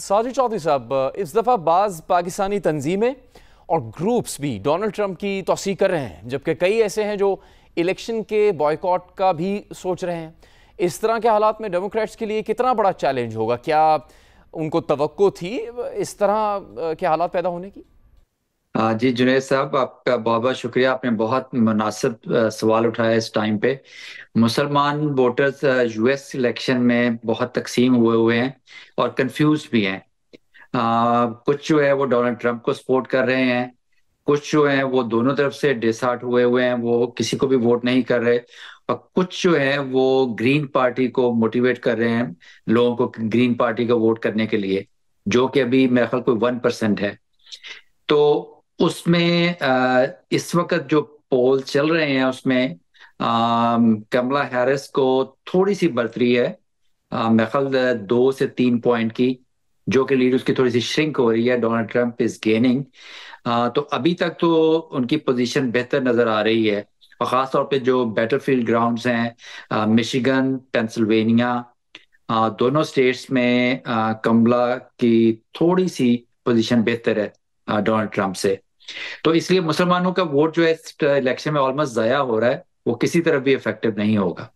साजिद चौधरी साहब इस दफ़ा बाज़ पाकिस्तानी तंजीमें और ग्रुप्स भी डोनाल्ड ट्रंप की तोसी कर रहे हैं जबकि कई ऐसे हैं जो इलेक्शन के बॉयकॉट का भी सोच रहे हैं इस तरह के हालात में डेमोक्रेट्स के लिए कितना बड़ा चैलेंज होगा क्या उनको तो थी इस तरह के हालात पैदा होने की जी जुनेद साहब आपका बहुत बहुत शुक्रिया आपने बहुत मुनासिब सवाल उठाया इस टाइम पे मुसलमान वोटर्स यूएस इलेक्शन में बहुत तकसीम हुए हुए हैं और कंफ्यूज भी हैं कुछ जो है वो डोनाल्ड ट्रंप को सपोर्ट कर रहे हैं कुछ जो है वो दोनों तरफ से डिसहार्ट हुए हुए हैं वो किसी को भी वोट नहीं कर रहे और कुछ जो है वो ग्रीन पार्टी को मोटिवेट कर रहे हैं लोगों को ग्रीन पार्टी का वोट करने के लिए जो कि अभी मेरा ख्याल कोई वन परसेंट है तो उसमें इस वक्त जो पोल चल रहे हैं उसमें कमला हैरिस को थोड़ी सी बढ़तरी है मेखल दो से तीन पॉइंट की जो कि लीड उसकी थोड़ी सी श्रिंक हो रही है डोनाल्ड ट्रंप इज गेनिंग तो अभी तक तो उनकी पोजीशन बेहतर नजर आ रही है और खासतौर पे जो फील्ड ग्राउंड हैं मिशिगन पेंसिल्वेनिया दोनों स्टेट्स में कमला की थोड़ी सी पोजीशन बेहतर है डोनाल्ड ट्रंप से तो इसलिए मुसलमानों का वोट जो है इलेक्शन में ऑलमोस्ट जया हो रहा है वो किसी तरफ भी इफेक्टिव नहीं होगा